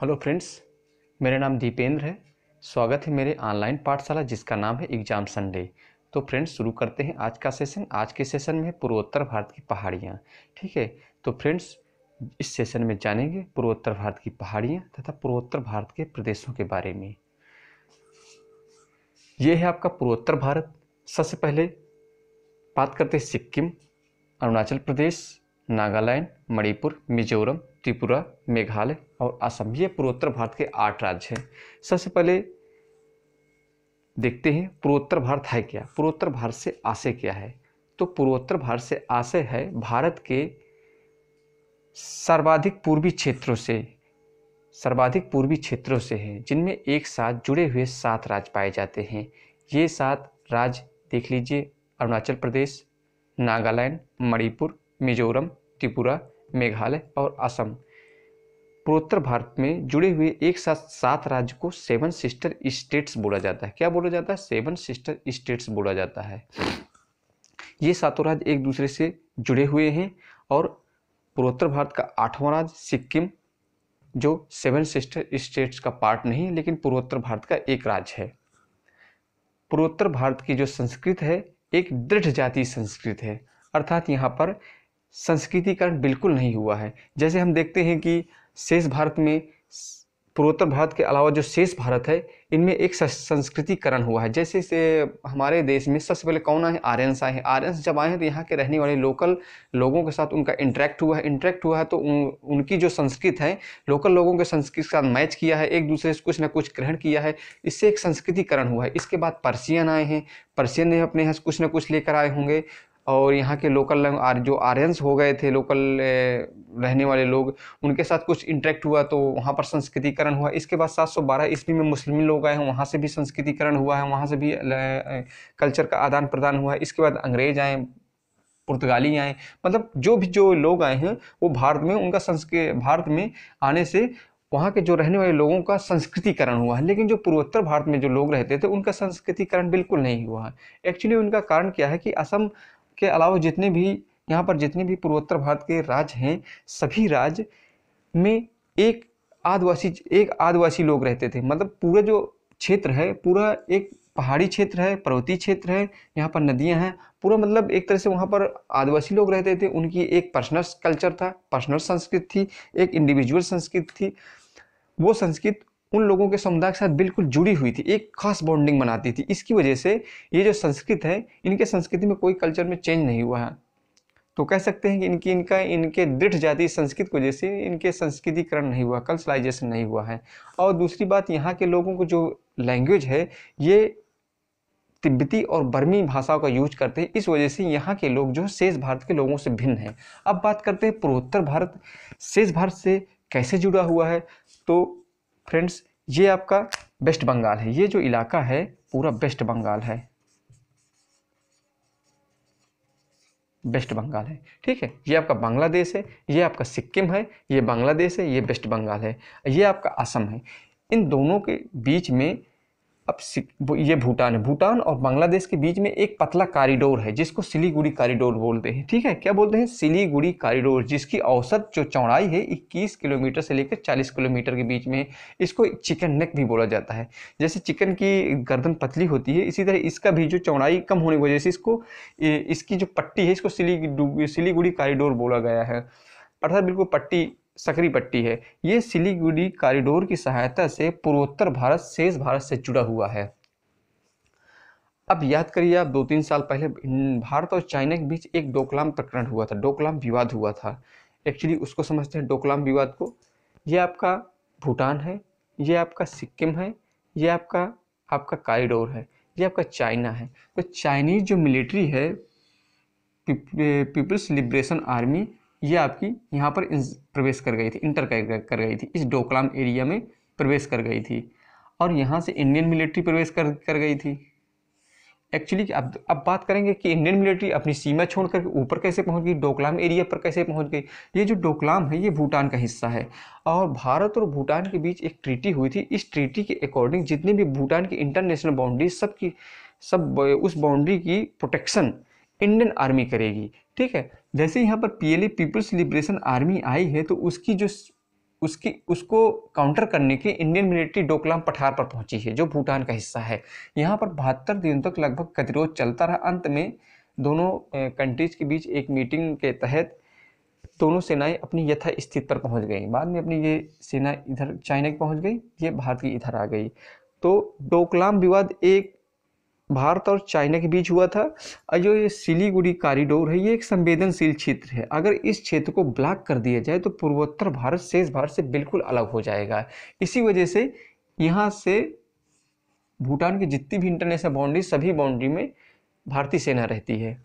hello friends मेरा नाम दीपेंद्र है स्वागत है मेरे ऑनलाइन पाठशाला जिसका नाम है एग्जाम संडे तो फ्रेंड्स शुरू करते हैं आज का सेशन आज के सेशन में पूर्वोत्तर भारत की पहाड़ियाँ ठीक है तो फ्रेंड्स इस सेशन में जानेंगे पूर्वोत्तर भारत की पहाड़ियाँ तथा पूर्वोत्तर भारत के प्रदेशों के बारे में ये है आपका पूर्वोत्तर भारत सबसे पहले बात करते हैं सिक्किम अरुणाचल प्रदेश नागालैंड मणिपुर मिजोरम त्रिपुरा मेघालय और असम ये पूर्वोत्तर भारत के आठ राज्य हैं सबसे पहले देखते हैं पूर्वोत्तर भारत है क्या पूर्वोत्तर भारत से आशय क्या है तो पूर्वोत्तर भारत से आशय है भारत के सर्वाधिक पूर्वी क्षेत्रों से सर्वाधिक पूर्वी क्षेत्रों से हैं जिनमें एक साथ जुड़े हुए सात राज्य पाए जाते हैं ये सात राज्य देख लीजिए अरुणाचल प्रदेश नागालैंड मणिपुर मिजोरम त्रिपुरा मेघालय और असम पूर्वोत्तर भारत में जुड़े हुए एक साथ सात राज्य को सेवन सिस्टर स्टेट्स बोला जाता है क्या बोला जाता है सेवन सिस्टर स्टेट्स बोला जाता है ये सातों राज्य एक दूसरे से जुड़े हुए हैं और पूर्वोत्तर भारत का आठवां राज्य सिक्किम जो सेवन सिस्टर स्टेट्स का पार्ट नहीं लेकिन पूर्वोत्तर भारत का एक राज्य है पूर्वोत्तर भारत की जो संस्कृत है एक दृढ़ जाति संस्कृत है अर्थात यहाँ पर संस्कृतिकरण बिल्कुल नहीं हुआ है जैसे हम देखते हैं कि शेष भारत में पूर्वोत्तर भारत के अलावा जो शेष भारत है इनमें एक संस्कृतिकरण हुआ है जैसे से हमारे देश में सबसे पहले कौन आए आर्यंस आए हैं आर्यंस जब आए हैं तो यहाँ के रहने वाले लोकल लोगों के साथ उनका इंटरेक्ट हुआ है इंटरेक्ट हुआ है तो उन, उनकी जो संस्कृत है लोकल लोगों के संस्कृत के साथ मैच किया है एक दूसरे से कुछ ना कुछ ग्रहण किया है इससे एक संस्कृतिकरण हुआ है इसके बाद पर्सियन आए हैं पर्सियन ने अपने यहाँ कुछ ना कुछ लेकर आए होंगे और यहाँ के लोकल आर जो आर्यंस हो गए थे लोकल रहने वाले लोग उनके साथ कुछ इंटरेक्ट हुआ तो वहाँ पर संस्कृतिकरण हुआ इसके बाद 712 ईस्वी में मुस्लिम लोग आए हैं वहाँ से भी संस्कृतिकरण हुआ है वहाँ से भी कल्चर का आदान प्रदान हुआ है इसके बाद अंग्रेज आए पुर्तगाली आए मतलब जो भी जो लोग आए हैं वो भारत में उनका संस्कृत भारत में आने से वहाँ के जो रहने वाले लोगों का संस्कृतिकरण हुआ है लेकिन जो पूर्वोत्तर भारत में जो लोग रहते थे उनका संस्कृतिकरण बिल्कुल नहीं हुआ है एक्चुअली उनका कारण क्या है कि असम के अलावा जितने भी यहाँ पर जितने भी पूर्वोत्तर भारत के राज्य हैं सभी राज्य में एक आदिवासी एक आदिवासी लोग रहते थे मतलब पूरा जो क्षेत्र है पूरा एक पहाड़ी क्षेत्र है पर्वतीय क्षेत्र है यहाँ पर नदियाँ हैं पूरा मतलब एक तरह से वहाँ पर आदिवासी लोग रहते थे उनकी एक पर्सनल कल्चर था पर्सनल संस्कृत थी एक इंडिविजुअल संस्कृति थी वो संस्कृत उन लोगों के समुदाय के साथ बिल्कुल जुड़ी हुई थी एक खास बॉन्डिंग बनाती थी इसकी वजह से ये जो संस्कृत है इनके संस्कृति में कोई कल्चर में चेंज नहीं हुआ है तो कह सकते हैं कि इनकी इनका इनके दृढ़ जाति संस्कृत की वजह से इनके संस्कृतिकरण नहीं हुआ कल्चरलाइजेशन नहीं हुआ है और दूसरी बात यहाँ के लोगों को जो लैंग्वेज है ये तिब्बती और बर्मी भाषाओं का यूज करते हैं इस वजह से यहाँ के लोग जो शेष भारत के लोगों से भिन्न हैं अब बात करते हैं पूर्वोत्तर भारत शेष भारत से कैसे जुड़ा हुआ है तो फ्रेंड्स ये आपका वेस्ट बंगाल है ये जो इलाका है पूरा वेस्ट बंगाल है वेस्ट बंगाल है ठीक है ये आपका बांग्लादेश है ये आपका सिक्किम है ये बांग्लादेश है ये वेस्ट बंगाल है ये आपका असम है इन दोनों के बीच में अब ये भूटान है भूटान और बांग्लादेश के बीच में एक पतला कॉरिडोर है जिसको सिलीगुड़ी कॉरिडोर बोलते हैं ठीक है क्या बोलते हैं सिलीगुड़ी कॉरिडोर जिसकी औसत जो चौड़ाई है 21 किलोमीटर से लेकर 40 किलोमीटर के बीच में इसको चिकन नेक भी बोला जाता है जैसे चिकन की गर्दन पतली होती है इसी तरह इसका भी जो चौड़ाई कम होने की वजह से इसको इसकी जो पट्टी है इसको सिली सिलीगुड़ी कॉरिडोर बोला गया है अर्थात बिल्कुल पट्टी सकरी पट्टी है ये सिलीगुड़ी कॉरिडोर की सहायता से पूर्वोत्तर भारत शेष भारत से जुड़ा हुआ है अब याद करिए आप दो तीन साल पहले भारत और चाइना के बीच एक डोकलाम प्रकरण हुआ था डोकलाम विवाद हुआ था एक्चुअली उसको समझते हैं डोकलाम विवाद को ये आपका भूटान है ये आपका सिक्किम है ये आपका आपका कॉरिडोर है ये आपका चाइना है तो चाइनीज जो मिलिट्री है पीपल्स लिबरेशन आर्मी ये आपकी यहाँ पर प्रवेश कर गई थी इंटर कर गई थी इस डोकलाम एरिया में प्रवेश कर गई थी और यहाँ से इंडियन मिलिट्री प्रवेश कर कर गई थी एक्चुअली अब अब बात करेंगे कि इंडियन मिलिट्री अपनी सीमा छोड़ करके ऊपर कैसे पहुँच गई डोकलाम एरिया पर कैसे पहुँच गई ये जो डोकलाम है ये भूटान का हिस्सा है और भारत और भूटान के बीच एक ट्रीटी हुई थी इस ट्रीटी के अकॉर्डिंग जितने भी भूटान की इंटरनेशनल बाउंड्री सब की सब उस बाउंड्री की प्रोटेक्शन इंडियन आर्मी करेगी ठीक है जैसे यहाँ पर P L A people's liberation army आई है तो उसकी जो उसकी उसको काउंटर करने के इंडियन मिलिट्री डोकलाम पठार पर पहुंची है जो भूटान का हिस्सा है यहाँ पर बहत्तर दिनों तक लगभग गतिरोध चलता रहा अंत में दोनों कंट्रीज के बीच एक मीटिंग के तहत दोनों सेनाएं अपनी यथा स्थिति पर पहुंच गई बाद में अपनी ये सेना इधर चाइना की पहुंच गई ये भारत की इधर आ गई तो डोकलाम विवाद एक भारत और चाइना के बीच हुआ था और जो ये सिलीगुड़ी कॉरिडोर है ये एक संवेदनशील क्षेत्र है अगर इस क्षेत्र को ब्लॉक कर दिया जाए तो पूर्वोत्तर भारत शेष भारत से बिल्कुल अलग हो जाएगा इसी वजह से यहाँ से भूटान की जितनी भी इंटरनेशनल बाउंड्री सभी बाउंड्री में भारतीय सेना रहती है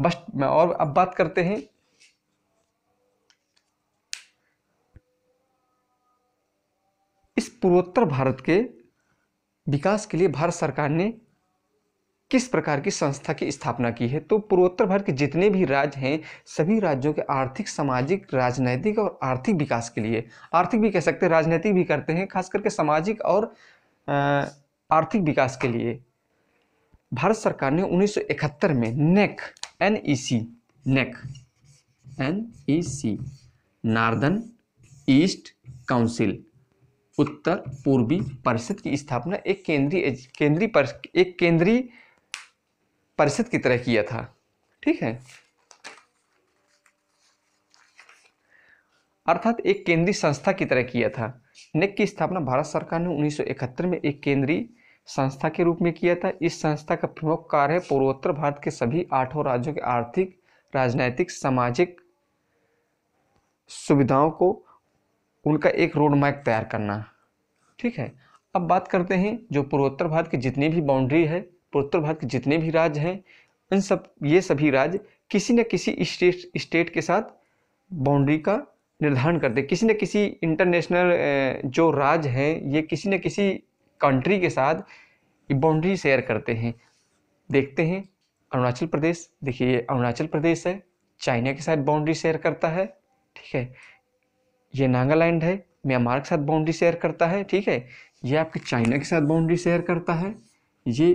बस मैं और अब बात करते हैं इस पूर्वोत्तर भारत के विकास के लिए भारत सरकार ने किस प्रकार की संस्था की स्थापना की है तो पूर्वोत्तर भारत के जितने भी राज्य हैं सभी राज्यों के आर्थिक सामाजिक राजनैतिक और आर्थिक विकास के लिए आर्थिक भी कह सकते हैं राजनीतिक भी करते हैं खास करके सामाजिक और आर्थिक विकास के लिए भारत सरकार ने 1971 में NEC N E C NEC N E e C northern east council उत्तर पूर्वी परिषद की स्थापना एक केंद्रीय केंद्रीय एक केंद्रीय परिषद की तरह किया था ठीक है अर्थात एक केंद्रीय संस्था की तरह किया था नेक की स्थापना भारत सरकार ने 1971 में एक केंद्रीय संस्था के रूप में किया था इस संस्था का प्रमुख कार्य पूर्वोत्तर भारत के सभी आठों राज्यों के आर्थिक राजनैतिक सामाजिक सुविधाओं को उनका एक रोड मैप तैयार करना ठीक है अब बात करते हैं जो पूर्वोत्तर भारत की जितनी भी बाउंड्री है पूर्वोत्तर भारत के जितने भी राज्य हैं इन सब ये सभी राज्य किसी न किसी स्टेट स्टेट के साथ बाउंड्री का निर्धारण करते किसी न किसी इंटरनेशनल जो राज्य हैं ये किसी न किसी कंट्री के साथ बाउंड्री शेयर करते हैं देखते हैं अरुणाचल प्रदेश देखिए ये अरुणाचल प्रदेश है चाइना के साथ बाउंड्री शेयर करता है ठीक है ये नागालैंड है म्यांमार के साथ बाउंड्री शेयर करता है ठीक है ये आपके चाइना के साथ बाउंड्री शेयर करता है ये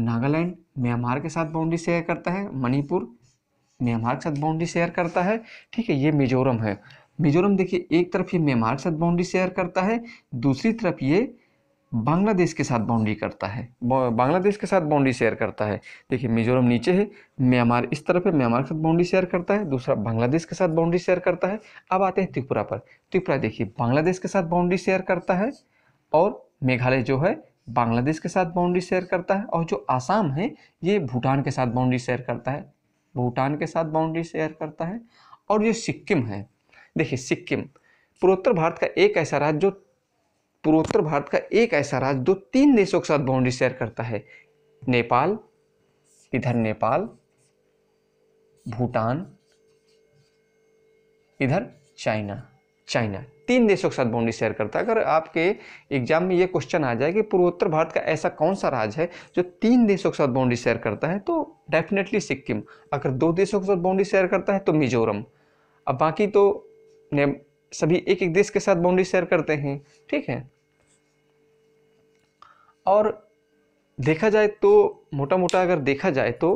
नागालैंड म्यांमार के साथ बाउंड्री शेयर करता है मणिपुर म्यांमार के साथ बाउंड्री शेयर करता है ठीक है ये मिजोरम है मिजोरम देखिए एक तरफ ये म्यांमार के साथ बाउंड्री शेयर करता है दूसरी तरफ ये बांग्लादेश के साथ बाउंड्री करता है बांग्लादेश के साथ बाउंड्री शेयर करता है देखिए मिजोरम नीचे है म्यांमार इस तरफ है म्यांमार के साथ बाउंड्री शेयर करता है दूसरा बांग्लादेश के साथ बाउंड्री शेयर करता है अब आते हैं त्रिपुरा पर त्रिपुरा देखिए बांग्लादेश के साथ बाउंड्री शेयर करता है और मेघालय जो है बांग्लादेश के साथ बाउंड्री शेयर करता है और जो आसाम है ये भूटान के साथ बाउंड्री शेयर करता है भूटान के साथ बाउंड्री शेयर करता है और जो सिक्किम है देखिए सिक्किम पूर्वोत्तर भारत का एक ऐसा राज्य जो पूर्वोत्तर भारत का एक ऐसा राज्य जो तीन देशों के साथ बाउंड्री शेयर करता है नेपाल इधर नेपाल भूटान इधर चाइना चाइना तीन देशों के साथ बाउंड्री शेयर करता है अगर आपके एग्जाम में यह क्वेश्चन आ जाए कि पूर्वोत्तर भारत का ऐसा कौन सा राज्य है जो तीन देशों के साथ बाउंड्री शेयर करता है तो डेफिनेटली सिक्किम अगर दो देशों के साथ बाउंड्री शेयर करता है तो मिजोरम अब बाकी तो ने सभी एक एक देश के साथ बाउंड्री शेयर करते हैं ठीक है और देखा जाए तो मोटा मोटा अगर देखा जाए तो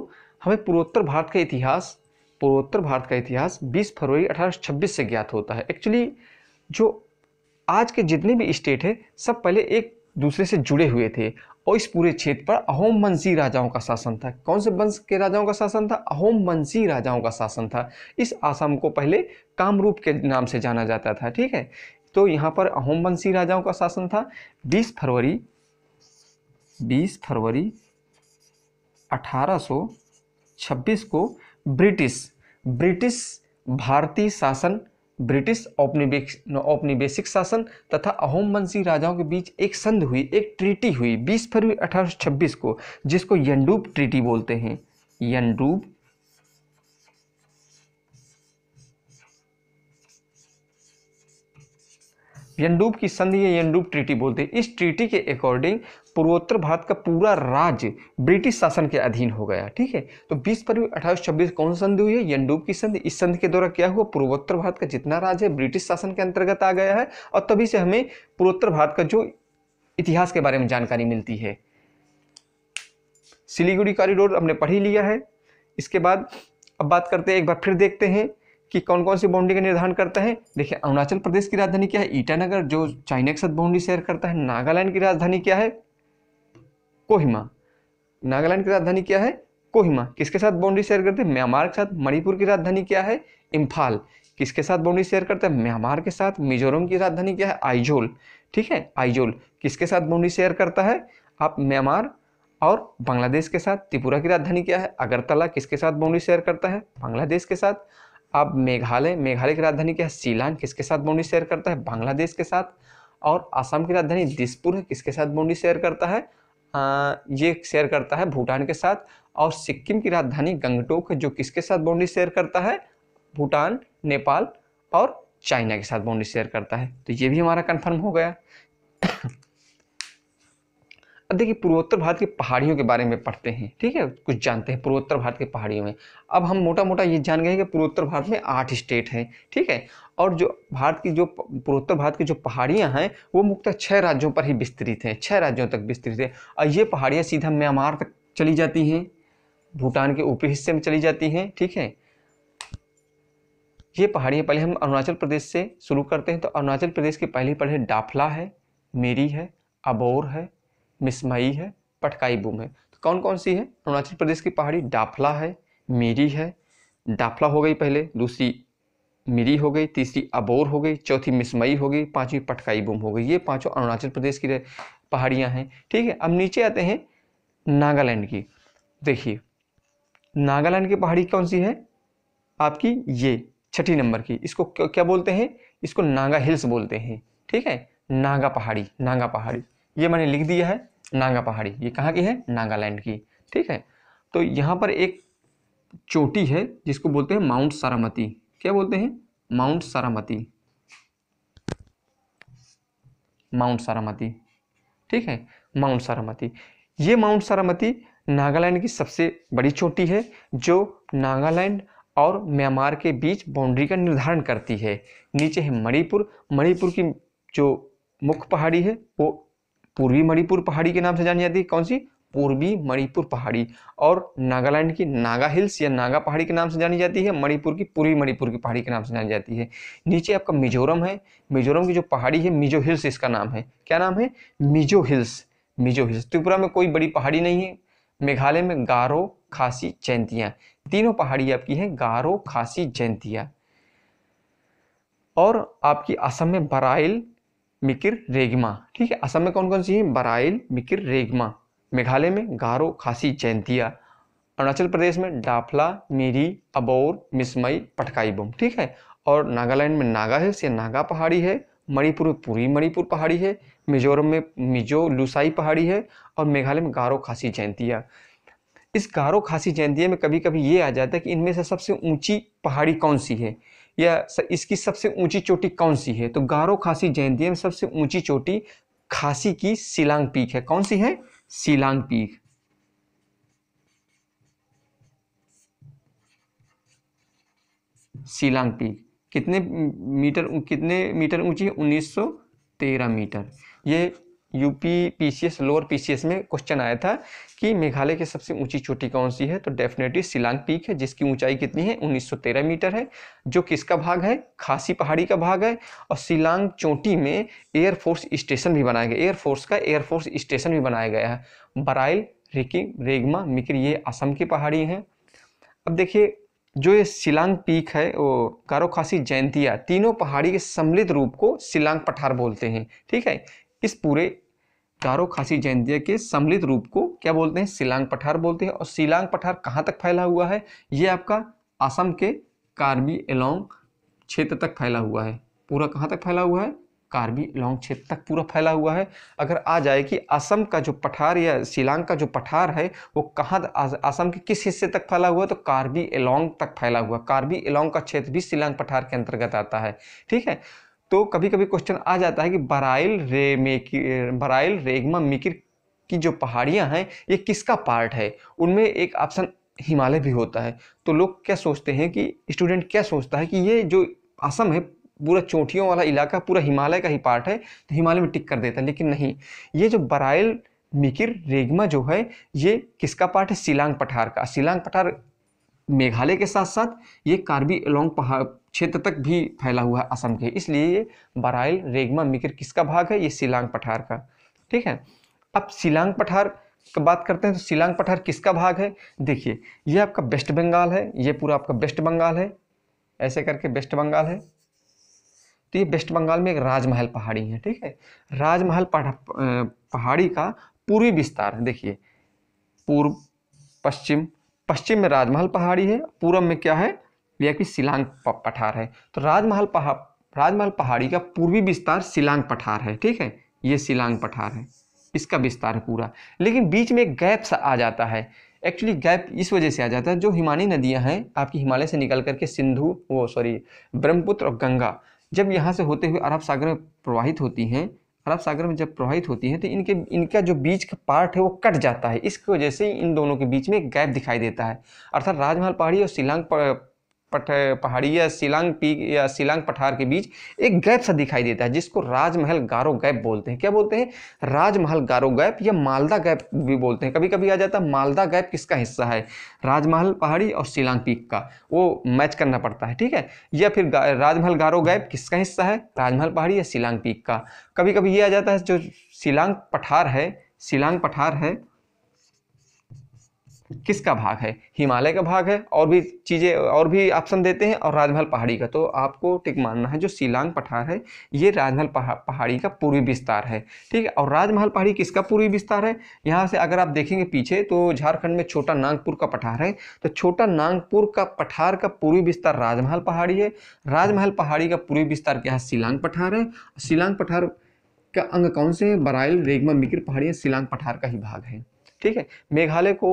हमें पूर्वोत्तर भारत का इतिहास पूर्वोत्तर भारत का इतिहास 20 फरवरी 1826 से ज्ञात होता है एक्चुअली जो आज के जितने भी स्टेट हैं सब पहले एक दूसरे से जुड़े हुए थे और इस पूरे क्षेत्र पर अहोम वंशी राजाओं का शासन था कौन से वंश के राजाओं का शासन था अहोम वंशी राजाओं का शासन था इस आसाम को पहले कामरूप के नाम से जाना जाता था ठीक है तो यहाँ पर अहोम वंशी राजाओं का शासन था 20 फरवरी बीस फरवरी 1826 को ब्रिटिश ब्रिटिश भारतीय शासन ब्रिटिश औपनिवेशिक शासन तथा अहोम वंशी राजाओं के बीच एक संध हुई एक ट्रीटी हुई 20 फरवरी 1826 को जिसको यंडूब ट्रीटी बोलते हैं यंडूब यंडूब की संधि या यंडूब ट्रीटी बोलते हैं इस ट्रीटी के अकॉर्डिंग पूर्वोत्तर भारत का पूरा राज्य ब्रिटिश शासन के अधीन हो गया ठीक है तो 20 फरवरी अठारह छब्बीस कौन संधि हुई है यंडूब की संधि इस संधि के द्वारा क्या हुआ पूर्वोत्तर भारत का जितना राज्य है ब्रिटिश शासन के अंतर्गत आ गया है और तभी से हमें पूर्वोत्तर भारत का जो इतिहास के बारे में जानकारी मिलती है सिलीगुड़ी कॉरिडोर हमने पढ़ ही लिया है इसके बाद अब बात करते हैं एक बार फिर देखते हैं कि कौन कौन सी बाउंड्री का निर्धारण करता है देखिए अरुणाचल प्रदेश की राजधानी क्या है ईटानगर जो चाइना के साथ बाउंड्री शेयर करता है नागालैंड की राजधानी क्या है कोहिमा नागालैंड की राजधानी क्या है कोहिमा किसके साथ बाउंड्री शेयर करते हैं म्यांमार के साथ मणिपुर की राजधानी क्या है इम्फाल किसके साथ बाउंड्री शेयर करते हैं म्यांमार के साथ मिजोरम की राजधानी क्या है आइजोल ठीक है आइजोल किसके साथ बाउंड्री शेयर करता है आप म्यांमार और बांग्लादेश के साथ त्रिपुरा की राजधानी क्या है अगरतला किसके साथ बाउंड्री शेयर करता है बांग्लादेश के साथ अब मेघालय मेघालय की राजधानी क्या है सीलान किसके साथ बाउंड्री शेयर करता है बांग्लादेश के साथ और आसाम की राजधानी दिसपुर है किसके साथ बाउंड्री शेयर करता है ये शेयर करता है भूटान के साथ और सिक्किम की राजधानी गंगटोक जो किसके साथ बाउंड्री शेयर करता है भूटान नेपाल और चाइना के साथ बाउंड्री शेयर करता है तो ये भी हमारा कन्फर्म हो गया अब देखिए पूर्वोत्तर भारत की पहाड़ियों के बारे में पढ़ते हैं ठीक है कुछ जानते हैं पूर्वोत्तर भारत की पहाड़ियों में अब हम मोटा मोटा ये जान गए कि पूर्वोत्तर भारत में आठ स्टेट हैं ठीक है और जो भारत की जो पूर्वोत्तर भारत की जो पहाड़ियाँ हैं वो मुख्यतः छः राज्यों पर ही विस्तृत हैं छः राज्यों तक विस्तृत है और ये पहाड़ियाँ सीधा म्यांमार तक चली जाती हैं भूटान के ऊपरी हिस्से में चली जाती हैं ठीक है ये पहाड़ियाँ पहले हम अरुणाचल प्रदेश से शुरू करते हैं तो अरुणाचल प्रदेश की पहली पढ़े डाफला है मेरी है अबोर है मिसमई है पटकाई बूम है तो कौन कौन सी है अरुणाचल प्रदेश की पहाड़ी डाफला है मीरी है डाफला हो गई पहले दूसरी मिरी हो गई तीसरी अबोर हो गई चौथी मिसमई हो गई पांचवी पटकाई बूम हो गई ये पांचों अरुणाचल प्रदेश की पहाड़ियाँ हैं ठीक है अब नीचे आते हैं नागालैंड की देखिए नागालैंड की पहाड़ी कौन सी है आपकी ये छठी नंबर की इसको क्या बोलते हैं इसको नागा हिल्स बोलते हैं ठीक है नागा पहाड़ी नागा पहाड़ी ये मैंने लिख दिया है नागा पहाड़ी ये कहाँ की है नागालैंड की ठीक है तो यहाँ पर एक चोटी है जिसको बोलते हैं माउंट सारामती क्या बोलते हैं माउंट सारामती माउंट सारामती ठीक है माउंट सारामती ये माउंट सारामती नागालैंड की सबसे बड़ी चोटी है जो नागालैंड और म्यांमार के बीच बाउंड्री का निर्धारण करती है नीचे है मणिपुर मणिपुर की जो मुख्य पहाड़ी है वो पूर्वी मणिपुर पहाड़ी के नाम से जानी जाती है कौन सी पूर्वी मणिपुर पहाड़ी और नागालैंड की नागा हिल्स या नागा पहाड़ी के नाम से जानी जाती है मणिपुर की पूर्वी मणिपुर की पहाड़ी के नाम से जानी जाती है नीचे आपका मिजोरम है मिजोरम की जो पहाड़ी है मिजो हिल्स इसका नाम है क्या नाम है मिजो हिल्स मिजो हिल्स त्रिपुरा में कोई बड़ी पहाड़ी नहीं है मेघालय में गारो खासी जैंतिया तीनों पहाड़ी आपकी है गारो खासी जैंतिया और आपकी असम में बराइल मिकिर रेगमा ठीक है असम में कौन कौन सी है बराइल मिकिर रेगमा मेघालय में गारो खासी जैंतिया अरुणाचल प्रदेश में डाफला मीरी अबोर मिसमई पटकाई बम ठीक है और नागालैंड में नागा हिल्स या नागा पहाड़ी है मणिपुर में पूरी मणिपुर पहाड़ी है मिजोरम में मिजो लुसाई पहाड़ी है और मेघालय में गारो खासी जैंतिया इस गारो खासी जैंतिया में कभी कभी ये आ जाता है कि इनमें से सबसे ऊंची पहाड़ी कौन सी है या इसकी सबसे ऊंची चोटी कौन सी है तो गारो खासी जयंती में सबसे ऊंची चोटी खासी की सिलांग पीक है कौन सी है सिलांग पीक सिलांग पीक कितने मीटर कितने मीटर ऊंची है 1913 मीटर ये यूपी पीसीएस लोअर पीसीएस में क्वेश्चन आया था कि मेघालय की सबसे ऊंची चोटी कौन सी है तो डेफिनेटली सिलांग पीक है जिसकी ऊंचाई कितनी है 1913 मीटर है जो किसका भाग है खासी पहाड़ी का भाग है और सिलांग चोटी में एयरफोर्स स्टेशन भी बनाया गया एयरफोर्स का एयरफोर्स स्टेशन भी बनाया गया है बराइल रिकी रेगमा मिक्र ये असम की पहाड़ी हैं अब देखिए जो ये सिलांग पीक है वो कारो खासी जयंतिया तीनों पहाड़ी के सम्मिलित रूप को सिलांग पठार बोलते हैं ठीक है इस पूरे गारो खासी जयंती के सम्मिलित रूप को क्या बोलते हैं सिलांग पठार बोलते हैं और सिलांग पठार कहाँ तक फैला हुआ है ये आपका असम के कार्बी एलोंग क्षेत्र तक फैला हुआ है पूरा कहाँ तक फैला हुआ है कार्बी एलोंग क्षेत्र तक पूरा फैला हुआ है अगर आ जाए कि असम का जो पठार या सिलांग का जो पठार है वो कहाँ असम के किस हिस्से तक फैला हुआ है तो कार्बी एलोंग तक फैला हुआ कार्बी एलोंग का क्षेत्र भी सिलांग पठार के अंतर्गत आता है ठीक है तो कभी कभी क्वेश्चन आ जाता है कि बराइल रे बराइल रेगमा मिकिर की जो पहाड़ियाँ हैं ये किसका पार्ट है उनमें एक ऑप्शन हिमालय भी होता है तो लोग क्या सोचते हैं कि स्टूडेंट क्या सोचता है कि ये जो असम है पूरा चोटियों वाला इलाका पूरा हिमालय का ही पार्ट है तो हिमालय में टिक कर देता है लेकिन नहीं ये जो बराइल मिकिर रेगमा जो है ये किसका पार्ट है सिलांग पठार का सिलांग पठार मेघालय के साथ साथ ये कार्बी एलोंग पहाड़ क्षेत्र तक भी फैला हुआ है असम के इसलिए बराइल रेगमा मिकिर किसका भाग है ये सिलांग पठार का ठीक है अब सिलांग पठार की बात करते हैं तो सिलांग पठार किसका भाग है देखिए ये आपका वेस्ट बंगाल है ये पूरा आपका वेस्ट बंगाल है ऐसे करके वेस्ट बंगाल है तो ये वेस्ट बंगाल में एक राजमहल पहाड़ी है ठीक है राजमहल पहाड़ी का पूर्वी विस्तार है देखिए पूर्व पश्चिम पश्चिम में राजमहल पहाड़ी है पूर्व में क्या है लिया कि सिलांग पठार है तो राजमहल पहा राजमहल पहाड़ी का पूर्वी विस्तार सिलांग पठार है ठीक है ये सिलांग पठार है इसका विस्तार है पूरा लेकिन बीच में गैप सा आ जाता है एक्चुअली गैप इस वजह से आ जाता है जो हिमानी नदियां हैं आपकी हिमालय से निकल करके सिंधु वो सॉरी ब्रह्मपुत्र और गंगा जब यहाँ से होते हुए अरब सागर में प्रवाहित होती हैं अरब सागर में जब प्रवाहित होती हैं तो इनके इनका जो बीच का पार्ट है वो कट जाता है इसकी वजह से इन दोनों के बीच में गैप दिखाई देता है अर्थात राजमहल पहाड़ी और शिलांग पठ पहाड़ी या शिलांग पीक या शिलांग पठार के बीच एक गैप सा दिखाई देता है जिसको राजमहल गारो गैप बोलते हैं क्या बोलते हैं राजमहल गारो गैप या मालदा गैप भी बोलते हैं कभी कभी आ जाता है मालदा गैप किसका हिस्सा है राजमहल पहाड़ी और शिलांग पीक का वो मैच करना पड़ता है ठीक है या फिर राजमहल गारो गैप किसका हिस्सा है राजमहल पहाड़ी या शिलांग पीक का कभी कभी ये आ जाता है जो शिलांग पठार है शिलांग पठार है किसका भाग है हिमालय का भाग है और भी चीज़ें और भी ऑप्शन देते हैं और राजमहल पहाड़ी का तो आपको टिक मानना है जो शिलांग पठार है ये राजमहल पहाड़ी का पूर्वी विस्तार है ठीक है और राजमहल पहाड़ी किसका पूर्वी विस्तार है यहाँ से अगर आप देखेंगे पीछे तो झारखंड में छोटा नागपुर का पठार है तो छोटा नागपुर का पठार का पूर्वी विस्तार राजमहल पहाड़ी है राजमहल पहाड़ी का पूर्वी विस्तार क्या है सिलांग पठार है सिलांग पठार का अंग कौन से है बराइल रेगमा मिकिर पहाड़ी सिलांग पठार का ही भाग है ठीक है मेघालय को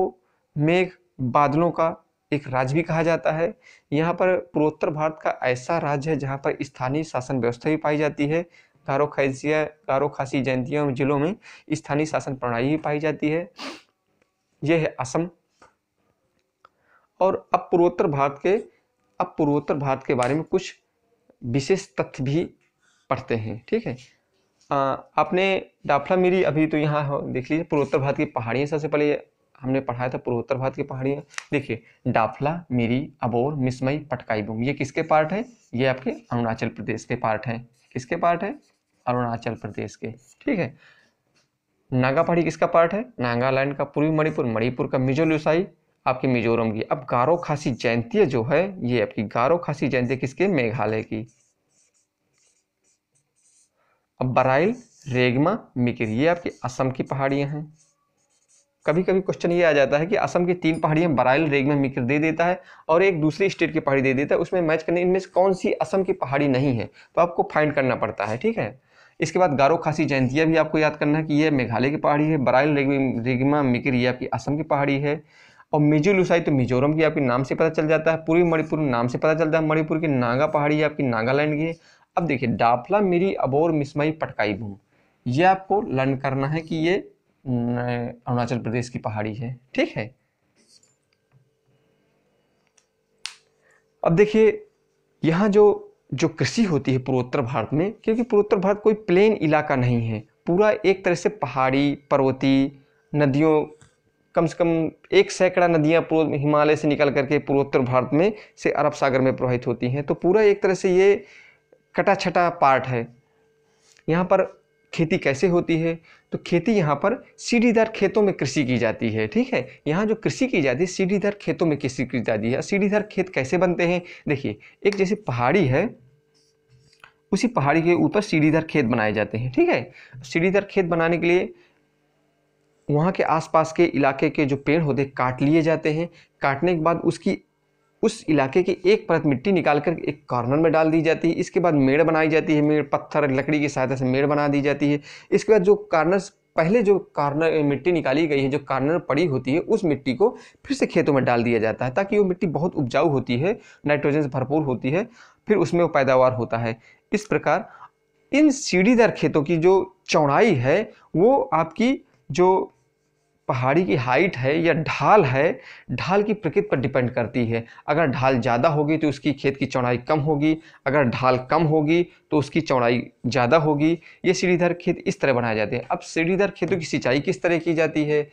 मेघ बादलों का एक राज्य भी कहा जाता है यहाँ पर पूर्वोत्तर भारत का ऐसा राज्य है जहाँ पर स्थानीय शासन व्यवस्था भी पाई जाती है गारो खैसिया गारो खासी जयंतियों जिलों में स्थानीय शासन प्रणाली भी पाई जाती है यह है असम और अब पूर्वोत्तर भारत के अब पूर्वोत्तर भारत के बारे में कुछ विशेष तथ्य भी पढ़ते हैं ठीक है आपने डाफला मिरी अभी तो यहाँ देख लीजिए पूर्वोत्तर भारत की पहाड़ियाँ सबसे पहले हमने पढ़ाया था पूर्वोत्तर भारत की पहाड़ियाँ देखिए डाफला मिरी अबोर मिसमई पटकाई बूम ये किसके पार्ट है ये आपके अरुणाचल प्रदेश के पार्ट हैं किसके पार्ट है अरुणाचल प्रदेश के ठीक है नागा पहाड़ी किसका पार्ट है नागालैंड का पूर्वी मणिपुर मणिपुर का मिजोलुसाई आपके मिजोरम की अब गारो खासी जयंती जो है ये आपकी गारो खासी जयंती किसके मेघालय की अब बराइल रेगमा मिकिर ये आपकी असम की पहाड़ियां हैं कभी कभी क्वेश्चन ये आ जाता है कि असम की तीन पहाड़ियाँ बराइल रेग में मिक्र दे देता है और एक दूसरी स्टेट की पहाड़ी दे देता है उसमें मैच करने इनमें से कौन सी असम की पहाड़ी नहीं है तो आपको फाइंड करना पड़ता है ठीक है इसके बाद गारो खासी जयंतिया भी आपको याद करना है कि यह मेघालय की पहाड़ी है बराइल रेगमा मिकर ये आपकी असम की पहाड़ी है और मिजू लुसाई तो मिजोरम की आपके नाम से पता चल जाता है पूर्वी मणिपुर नाम से पता चलता है मणिपुर की नागा पहाड़ी आपकी नागालैंड की है अब देखिए डाफला मिरी अबोर मिसमई पटकाई भूम ये आपको लर्न करना है कि ये अं, अरुणाचल प्रदेश की पहाड़ी है ठीक है अब देखिए यहाँ जो जो कृषि होती है पूर्वोत्तर भारत में क्योंकि पूर्वोत्तर भारत कोई प्लेन इलाका नहीं है पूरा एक तरह से पहाड़ी पर्वती नदियों कम से कम एक सैकड़ा नदियाँ पूर्व हिमालय से निकल करके पूर्वोत्तर भारत में से अरब सागर में प्रवाहित होती हैं तो पूरा एक तरह से ये कटा छटा पार्ट है यहाँ पर खेती कैसे होती है तो खेती यहाँ पर सीढ़ीदार खेतों में कृषि की जाती है ठीक है यहाँ जो कृषि की जाती है सीढ़ीदार खेतों में कृषि की जाती है सीढ़ीदार खेत कैसे बनते हैं देखिए एक जैसे पहाड़ी है उसी पहाड़ी के ऊपर सीढ़ीदार खेत बनाए जाते हैं ठीक है सीढ़ीदार खेत बनाने के लिए वहाँ के आसपास के इलाके के जो पेड़ होते हैं काट लिए जाते हैं काटने के बाद उसकी उस इलाके की एक परत मिट्टी निकाल कर एक कॉर्नर में डाल दी जाती है इसके बाद मेड़ बनाई जाती है मेड़ पत्थर लकड़ी की सहायता से मेड़ बना दी जाती है इसके बाद जो कार्नर्स पहले जो कार्नर मिट्टी निकाली गई है जो कार्नर पड़ी होती है उस मिट्टी को फिर से खेतों में डाल दिया जाता है ताकि वो मिट्टी बहुत उपजाऊ होती है नाइट्रोजन से भरपूर होती है फिर उसमें वो पैदावार होता है इस प्रकार इन सीढ़ीदार खेतों की जो चौड़ाई है वो आपकी जो पहाड़ी की हाइट है या ढाल है ढाल की प्रकृति पर डिपेंड करती है अगर ढाल ज़्यादा होगी तो उसकी खेत की चौड़ाई कम होगी अगर ढाल कम होगी तो उसकी चौड़ाई ज़्यादा होगी ये सीढ़ीधर खेत इस तरह बनाए जाते हैं अब सीढ़ीधर खेतों की सिंचाई किस तरह की जाती है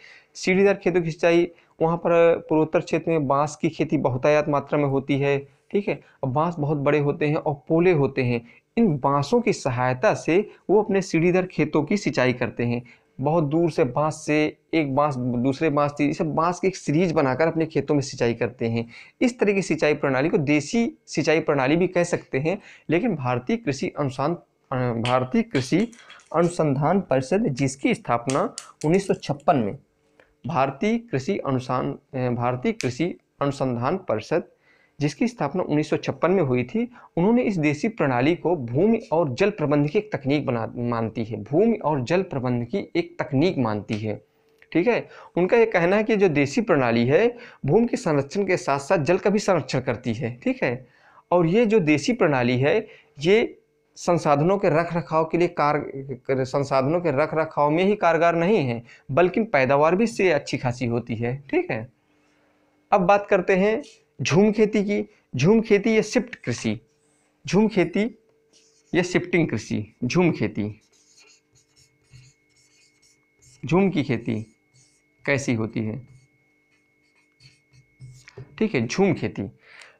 सीढ़ीधर खेतों की सिंचाई वहाँ पर पूर्वोत्तर क्षेत्र में बाँस की खेती बहुतायात मात्रा में होती है ठीक है अब बाँस बहुत बड़े होते हैं और पोले होते हैं इन बाँसों की सहायता से वो अपने सीढ़ीधर खेतों की सिंचाई करते हैं बहुत दूर से बांस से एक बांस दूसरे बांस से इसे बांस की एक सीरीज बनाकर अपने खेतों में सिंचाई करते हैं इस तरह की सिंचाई प्रणाली को देसी सिंचाई प्रणाली भी कह सकते हैं लेकिन भारतीय कृषि अनुसंधान भारतीय कृषि अनुसंधान परिषद जिसकी स्थापना 1956 में भारतीय कृषि अनुसान भारतीय कृषि अनुसंधान परिषद जिसकी स्थापना उन्नीस में हुई थी उन्होंने इस देशी प्रणाली को भूमि और जल प्रबंध की एक तकनीक बना मानती है भूमि और जल प्रबंध की एक तकनीक मानती है ठीक है उनका यह कहना है कि जो देशी प्रणाली है भूमि के संरक्षण के साथ साथ जल का भी संरक्षण करती है ठीक है और ये जो देशी प्रणाली है ये संसाधनों के रख रखाव के लिए कार संसाधनों के रख रखाव में ही कारगर नहीं है बल्कि पैदावार भी इससे अच्छी खासी होती है ठीक है अब बात करते हैं झूम खेती की झूम खेती या शिफ्ट कृषि झूम खेती या शिफ्टिंग कृषि झूम खेती झूम की खेती कैसी होती है ठीक है झूम खेती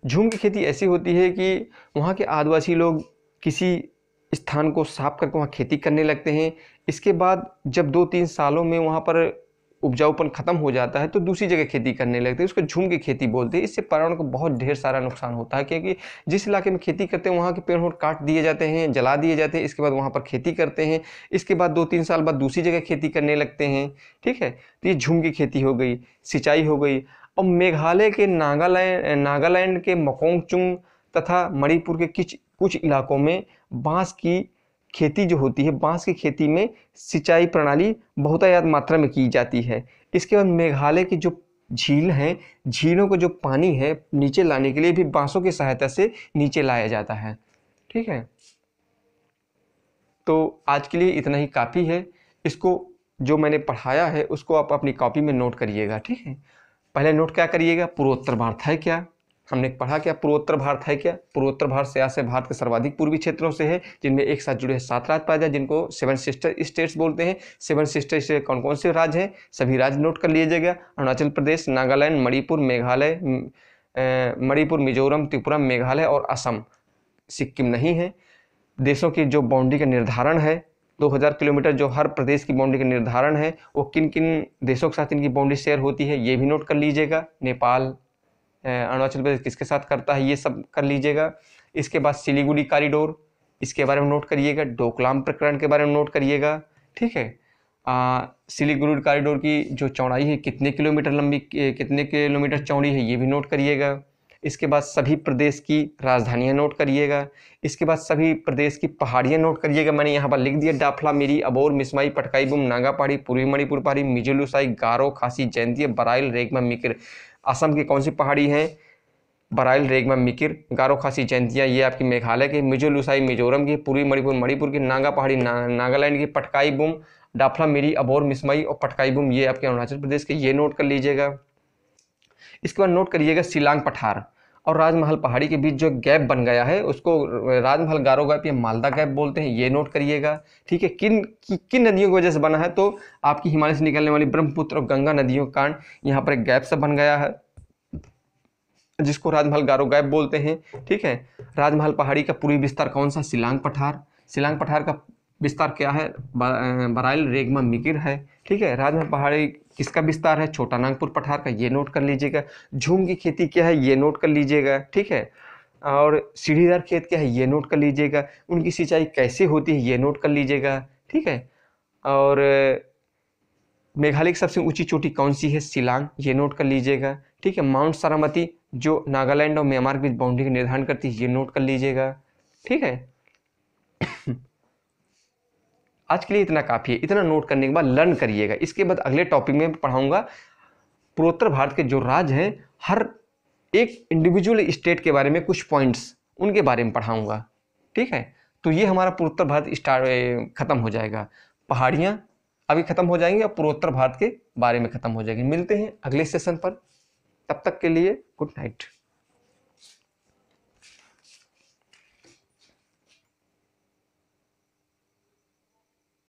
झूम की खेती ऐसी होती है कि वहाँ के आदिवासी लोग किसी स्थान को साफ करके वहाँ खेती करने लगते हैं इसके बाद जब दो तीन सालों में वहाँ पर उपजाऊपन खत्म हो जाता है तो दूसरी जगह खेती करने लगते हैं उसको झूम की खेती बोलते हैं इससे पर्यावरण को बहुत ढेर सारा नुकसान होता है क्योंकि जिस इलाके में खेती करते हैं वहाँ के पेड़ वोड़ काट दिए जाते हैं जला दिए जाते हैं इसके बाद वहाँ पर खेती करते हैं इसके बाद दो तीन साल बाद दूसरी जगह खेती करने लगते हैं ठीक है तो ये झूम की खेती हो गई सिंचाई हो गई और मेघालय के नागालैंड नागालैंड के मकोंगचुंग तथा मणिपुर के कुछ कुछ इलाकों में बांस की खेती जो होती है बांस की खेती में सिंचाई प्रणाली बहुतायात मात्रा में की जाती है इसके बाद मेघालय की जो झील हैं झीलों को जो पानी है नीचे लाने के लिए भी बांसों की सहायता से नीचे लाया जाता है ठीक है तो आज के लिए इतना ही काफ़ी है इसको जो मैंने पढ़ाया है उसको आप अपनी कॉपी में नोट करिएगा ठीक है पहले नोट क्या करिएगा पूर्वोत्तर भारत है क्या हमने पढ़ा क्या पूर्वोत्तर भारत है क्या पूर्वोत्तर भारत से आशय भारत के सर्वाधिक पूर्वी क्षेत्रों से है जिनमें एक साथ जुड़े सात राज्य पाए जाए जिनको सेवन सिस्टर स्टेट्स बोलते हैं सेवन सिस्टर स्टेट कौन कौन से राज्य हैं सभी राज्य नोट कर लिए जाएगा अरुणाचल प्रदेश नागालैंड मणिपुर मेघालय मणिपुर मिजोरम त्रिपुरा मेघालय और असम सिक्किम नहीं है देशों की जो बाउंड्री का निर्धारण है 2000 किलोमीटर जो हर प्रदेश की बाउंड्री का निर्धारण है वो किन किन देशों के साथ इनकी बाउंड्री शेयर होती है ये भी नोट कर लीजिएगा नेपाल अरुणाचल प्रदेश किसके साथ करता है ये सब कर लीजिएगा इसके बाद सिलीगुड़ी कॉरिडोर इसके बारे में नोट करिएगा डोकलाम प्रकरण के बारे में नोट करिएगा ठीक है सिलीगुड़ी कॉरिडोर की जो चौड़ाई है कितने किलोमीटर लंबी कितने किलोमीटर चौड़ी है ये भी नोट करिएगा इसके बाद सभी प्रदेश की राजधानियाँ नोट करिएगा इसके बाद सभी प्रदेश की पहाड़ियाँ नोट करिएगा मैंने यहाँ पर लिख दिया डाफला मिरी अबोर मिसमाई पटकाई बुम नागा पहाड़ी पूर्वी मणिपुर पहाड़ी मिजुलुसाई गारो खासी जयंती बराइल रेगमा मिक्र असम की कौन सी पहाड़ी हैं बराइल रेगमा मिकिर गारो खासी जयंतियाँ ये आपकी मेघालय की मिजोलुसाई मिजोरम की पूर्वी मणिपुर मणिपुर की नागा पहाड़ी ना, नागालैंड की पटकाई बुम डाफला मिरी अबोर मिसमई और पटकाई बुम ये आपके अरुणाचल प्रदेश के ये नोट कर लीजिएगा इसके बाद नोट करिएगा सिलांग पठार और राजमहल पहाड़ी के बीच जो गैप बन गया है उसको राजमहल गारो गैप या मालदा गैप बोलते हैं ये नोट करिएगा ठीक है किन कि, किन नदियों की वजह से बना है तो आपकी हिमालय से निकलने वाली ब्रह्मपुत्र और गंगा नदियों के कारण यहाँ पर एक गैप सा बन गया है जिसको राजमहल गारो गैप बोलते हैं ठीक है राजमहल पहाड़ी का पूरी विस्तार कौन सा सिलांग पठार सिलांग पठार का विस्तार क्या है बराइल रेगमा मिकिर है ठीक है राजमहल पहाड़ी किसका विस्तार है छोटा नागपुर पठार का ये नोट कर लीजिएगा झूम की खेती क्या है ये नोट कर लीजिएगा ठीक है और सीढ़ीदार खेत क्या है ये नोट कर लीजिएगा उनकी सिंचाई कैसे होती है ये नोट कर लीजिएगा ठीक है और मेघालय की सबसे ऊंची चोटी कौन सी है सिलांग ये नोट कर लीजिएगा ठीक है माउंट सारामती जो नागालैंड और म्यांमार के बीच बाउंड्री का निर्धारण करती है ये नोट कर लीजिएगा ठीक है आज के लिए इतना काफ़ी है इतना नोट करने के बाद लर्न करिएगा इसके बाद अगले टॉपिक में पढ़ाऊँगा पूर्वोत्तर भारत के जो राज्य हैं हर एक इंडिविजुअल स्टेट के बारे में कुछ पॉइंट्स उनके बारे में पढ़ाऊँगा ठीक है तो ये हमारा पूर्वोत्तर भारत स्टार्ट ख़त्म हो जाएगा पहाड़ियाँ अभी ख़त्म हो जाएंगी और पूर्वोत्तर भारत के बारे में ख़त्म हो जाएगी मिलते हैं अगले सेशन पर तब तक के लिए गुड नाइट